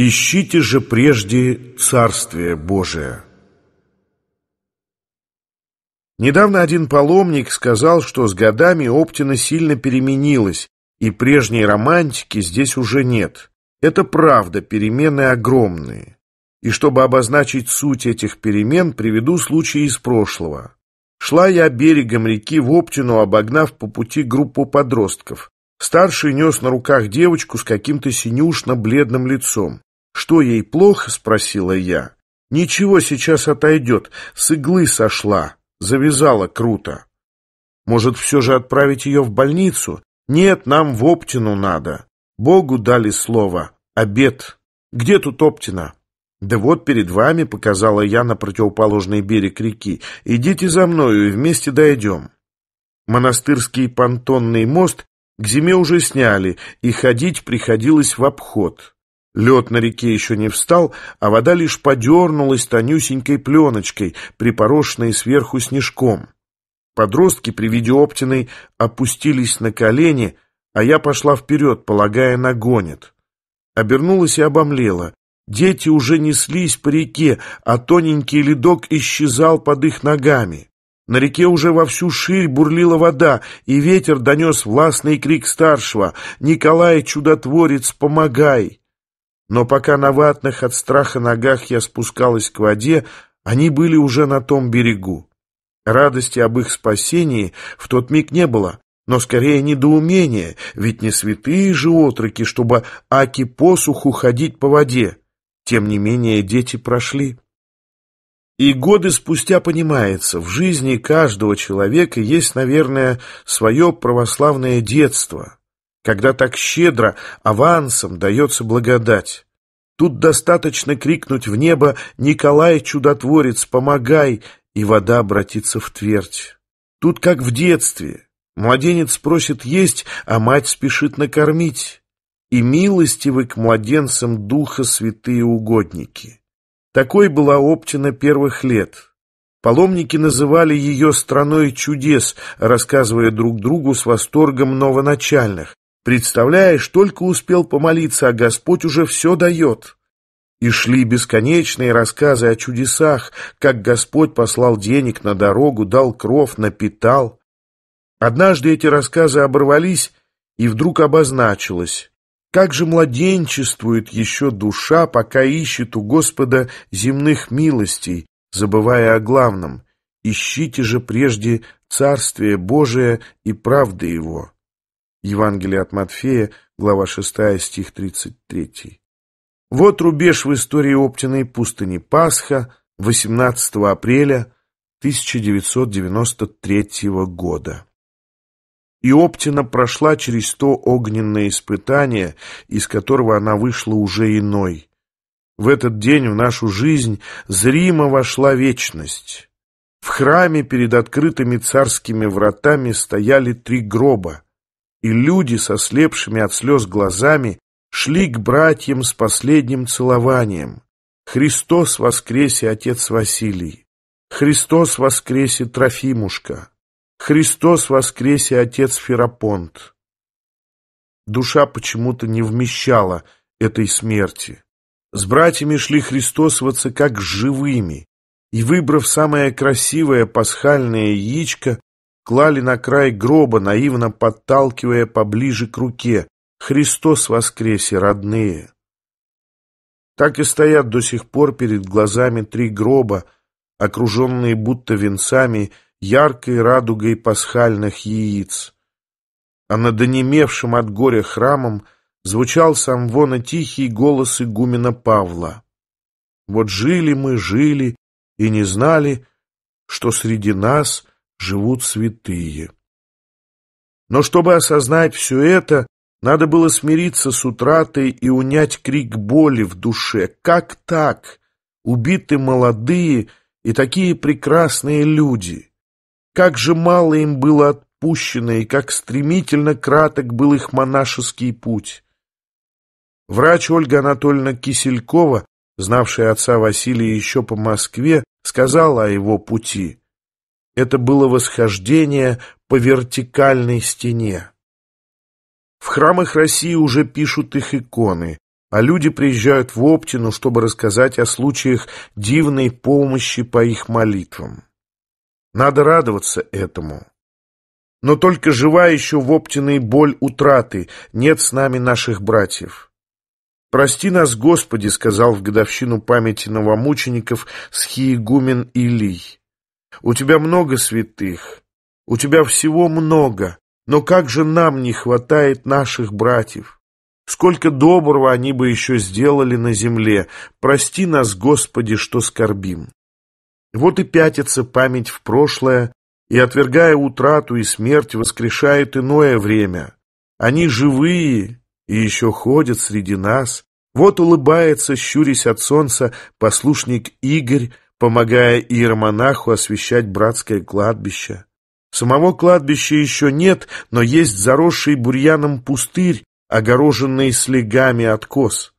Ищите же прежде Царствие Божие. Недавно один паломник сказал, что с годами Оптина сильно переменилась, и прежней романтики здесь уже нет. Это правда, перемены огромные. И чтобы обозначить суть этих перемен, приведу случай из прошлого. Шла я берегом реки в Оптину, обогнав по пути группу подростков. Старший нес на руках девочку с каким-то синюшно-бледным лицом. «Что ей плохо?» — спросила я. «Ничего, сейчас отойдет. С иглы сошла. Завязала круто. Может, все же отправить ее в больницу? Нет, нам в Оптину надо. Богу дали слово. Обед. Где тут Оптина?» «Да вот перед вами», — показала я на противоположный берег реки. «Идите за мною и вместе дойдем». Монастырский понтонный мост к зиме уже сняли, и ходить приходилось в обход. Лед на реке еще не встал, а вода лишь подернулась тонюсенькой пленочкой, припорошенной сверху снежком. Подростки при виде Оптиной опустились на колени, а я пошла вперед, полагая, нагонит. Обернулась и обомлела. Дети уже неслись по реке, а тоненький ледок исчезал под их ногами. На реке уже во всю ширь бурлила вода, и ветер донес властный крик старшего «Николай, чудотворец, помогай!» но пока на ватных от страха ногах я спускалась к воде, они были уже на том берегу. Радости об их спасении в тот миг не было, но скорее недоумение, ведь не святые же отроки, чтобы аки посуху ходить по воде. Тем не менее дети прошли. И годы спустя понимается, в жизни каждого человека есть, наверное, свое православное детство — когда так щедро авансом дается благодать. Тут достаточно крикнуть в небо «Николай, чудотворец, помогай!» и вода обратится в твердь. Тут как в детстве. Младенец просит есть, а мать спешит накормить. И милостивы к младенцам духа святые угодники. Такой была Оптина первых лет. Паломники называли ее «страной чудес», рассказывая друг другу с восторгом новоначальных, Представляешь, только успел помолиться, а Господь уже все дает. И шли бесконечные рассказы о чудесах, как Господь послал денег на дорогу, дал кров, напитал. Однажды эти рассказы оборвались, и вдруг обозначилось. Как же младенчествует еще душа, пока ищет у Господа земных милостей, забывая о главном. Ищите же прежде Царствие Божие и правды Его. Евангелие от Матфея, глава 6, стих 33. Вот рубеж в истории Оптиной пустыни Пасха 18 апреля 1993 года. И Оптина прошла через то огненное испытание, из которого она вышла уже иной. В этот день в нашу жизнь зримо вошла вечность. В храме перед открытыми царскими вратами стояли три гроба — и люди со слепшими от слез глазами шли к братьям с последним целованием. Христос воскресе, отец Василий! Христос воскресе, Трофимушка! Христос воскресе, отец Ферапонт! Душа почему-то не вмещала этой смерти. С братьями шли христосоваться как живыми, и, выбрав самое красивое пасхальное яичко, клали на край гроба, наивно подталкивая поближе к руке. «Христос воскресе, родные!» Так и стоят до сих пор перед глазами три гроба, окруженные будто венцами яркой радугой пасхальных яиц. А над онемевшим от горя храмом звучал сам вона тихий голос игумена Павла. «Вот жили мы, жили, и не знали, что среди нас живут святые. Но чтобы осознать все это, надо было смириться с утратой и унять крик боли в душе. Как так? Убиты молодые и такие прекрасные люди. Как же мало им было отпущено, и как стремительно краток был их монашеский путь. Врач Ольга Анатольевна Киселькова, знавшая отца Василия еще по Москве, сказала о его пути. Это было восхождение по вертикальной стене. В храмах России уже пишут их иконы, а люди приезжают в Оптину, чтобы рассказать о случаях дивной помощи по их молитвам. Надо радоваться этому. Но только жива еще в Оптиной боль утраты, нет с нами наших братьев. «Прости нас, Господи», — сказал в годовщину памяти новомучеников схиегумен Илий. У тебя много святых, у тебя всего много, но как же нам не хватает наших братьев? Сколько доброго они бы еще сделали на земле. Прости нас, Господи, что скорбим. Вот и пятится память в прошлое, и, отвергая утрату и смерть, воскрешает иное время. Они живые и еще ходят среди нас. Вот улыбается, щурясь от солнца, послушник Игорь, помогая иеромонаху освещать братское кладбище. Самого кладбища еще нет, но есть заросший бурьяном пустырь, огороженный слегами от коз.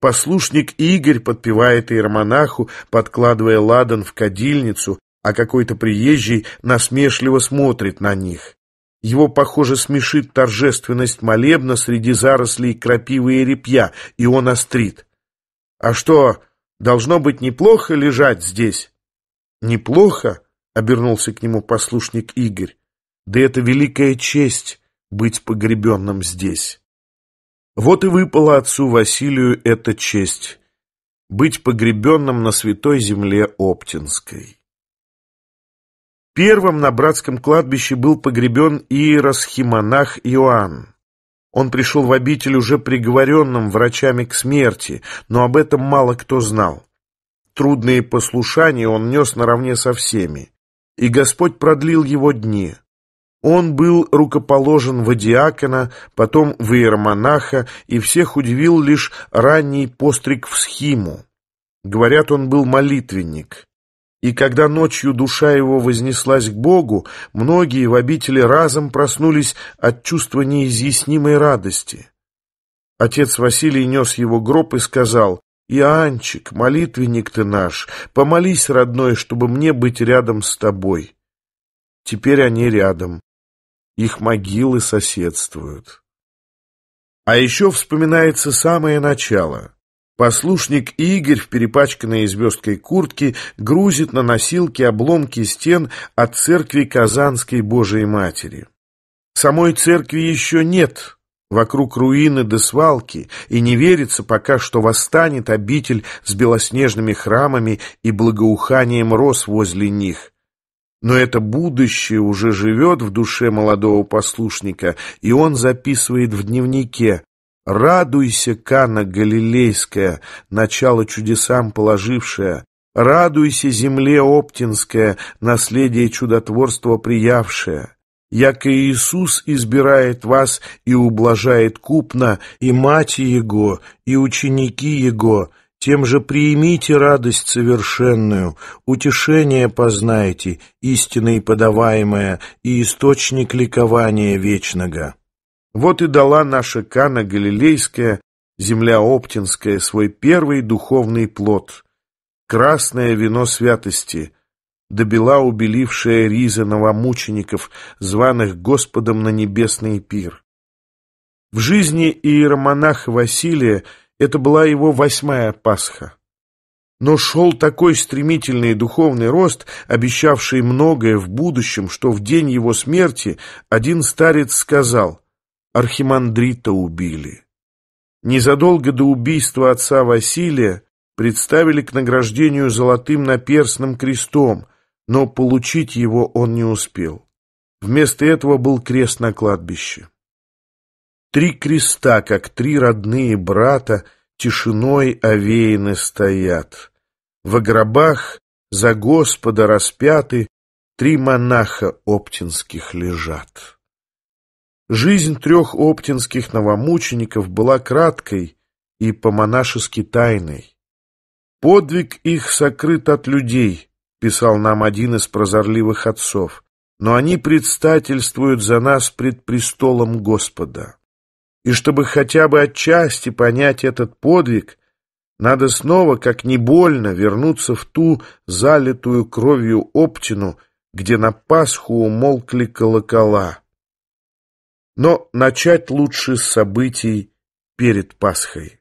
Послушник Игорь подпевает иеромонаху, подкладывая ладан в кадильницу, а какой-то приезжий насмешливо смотрит на них. Его, похоже, смешит торжественность молебна среди зарослей крапивы и репья, и он острит. «А что, Должно быть неплохо лежать здесь. Неплохо, обернулся к нему послушник Игорь. Да это великая честь быть погребенным здесь. Вот и выпала отцу Василию эта честь — быть погребенным на святой земле Оптинской. Первым на братском кладбище был погребен иеросхимонах Иоанн. Он пришел в обитель уже приговоренным врачами к смерти, но об этом мало кто знал. Трудные послушания он нес наравне со всеми. И Господь продлил его дни. Он был рукоположен в адиакона, потом в иеромонаха, и всех удивил лишь ранний постриг в схиму. Говорят, он был молитвенник. И когда ночью душа его вознеслась к Богу, многие в обители разом проснулись от чувства неизъяснимой радости. Отец Василий нес его гроб и сказал, «Иоанчик, молитвенник ты наш, помолись, родной, чтобы мне быть рядом с тобой». Теперь они рядом. Их могилы соседствуют. А еще вспоминается самое начало — Послушник Игорь в перепачканной звездкой куртке грузит на носилки обломки стен от церкви Казанской Божией Матери. Самой церкви еще нет, вокруг руины до свалки, и не верится пока, что восстанет обитель с белоснежными храмами и благоуханием роз возле них. Но это будущее уже живет в душе молодого послушника, и он записывает в дневнике Радуйся, Кана Галилейская, начало чудесам положившая, Радуйся, земле Оптинская, наследие чудотворства приявшее. Яко Иисус избирает вас и ублажает купно, и мать Его, и ученики Его, тем же приимите радость совершенную, утешение познайте, истинное подаваемое, и источник ликования вечного. Вот и дала наша Кана Галилейская, земля Оптинская, свой первый духовный плод. Красное вино святости, добила убелившая ризы новомучеников, званых Господом на небесный пир. В жизни иеромонаха Василия это была его восьмая Пасха. Но шел такой стремительный духовный рост, обещавший многое в будущем, что в день его смерти один старец сказал – архимандрита убили. Незадолго до убийства отца Василия представили к награждению золотым наперстным крестом, но получить его он не успел. Вместо этого был крест на кладбище. Три креста, как три родные брата, тишиной овеяны стоят. В гробах за Господа распяты три монаха оптинских лежат. Жизнь трех оптинских новомучеников была краткой и по-монашески тайной. «Подвиг их сокрыт от людей», — писал нам один из прозорливых отцов, «но они предстательствуют за нас пред престолом Господа. И чтобы хотя бы отчасти понять этот подвиг, надо снова, как не больно, вернуться в ту залитую кровью оптину, где на Пасху умолкли колокола». Но начать лучше с событий перед Пасхой.